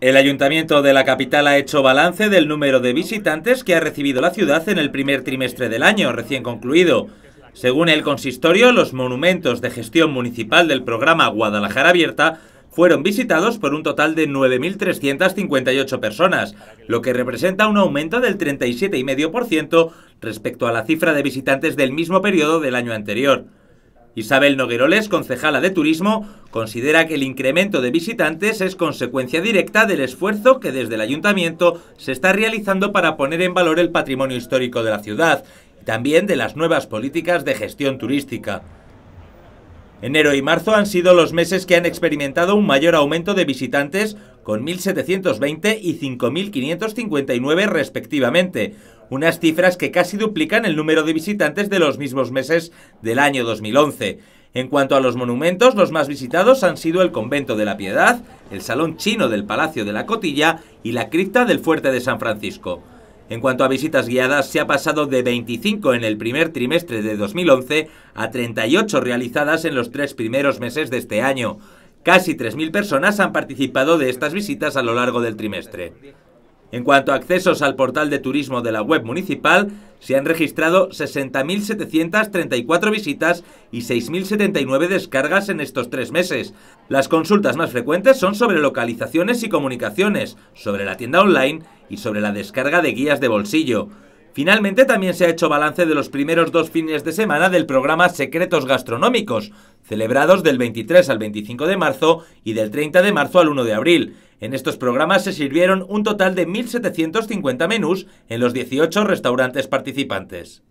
El ayuntamiento de la capital ha hecho balance del número de visitantes que ha recibido la ciudad en el primer trimestre del año, recién concluido. Según el consistorio, los monumentos de gestión municipal del programa Guadalajara Abierta fueron visitados por un total de 9.358 personas, lo que representa un aumento del 37,5% respecto a la cifra de visitantes del mismo periodo del año anterior. Isabel Nogueroles, concejala de Turismo, considera que el incremento de visitantes es consecuencia directa del esfuerzo que desde el ayuntamiento se está realizando para poner en valor el patrimonio histórico de la ciudad y también de las nuevas políticas de gestión turística. Enero y marzo han sido los meses que han experimentado un mayor aumento de visitantes, con 1.720 y 5.559 respectivamente, unas cifras que casi duplican el número de visitantes de los mismos meses del año 2011. En cuanto a los monumentos, los más visitados han sido el Convento de la Piedad, el Salón Chino del Palacio de la Cotilla y la cripta del Fuerte de San Francisco. En cuanto a visitas guiadas, se ha pasado de 25 en el primer trimestre de 2011 a 38 realizadas en los tres primeros meses de este año. Casi 3.000 personas han participado de estas visitas a lo largo del trimestre. En cuanto a accesos al portal de turismo de la web municipal, se han registrado 60.734 visitas y 6.079 descargas en estos tres meses. Las consultas más frecuentes son sobre localizaciones y comunicaciones, sobre la tienda online y sobre la descarga de guías de bolsillo. Finalmente también se ha hecho balance de los primeros dos fines de semana del programa Secretos Gastronómicos, celebrados del 23 al 25 de marzo y del 30 de marzo al 1 de abril en estos programas se sirvieron un total de 1.750 menús en los 18 restaurantes participantes.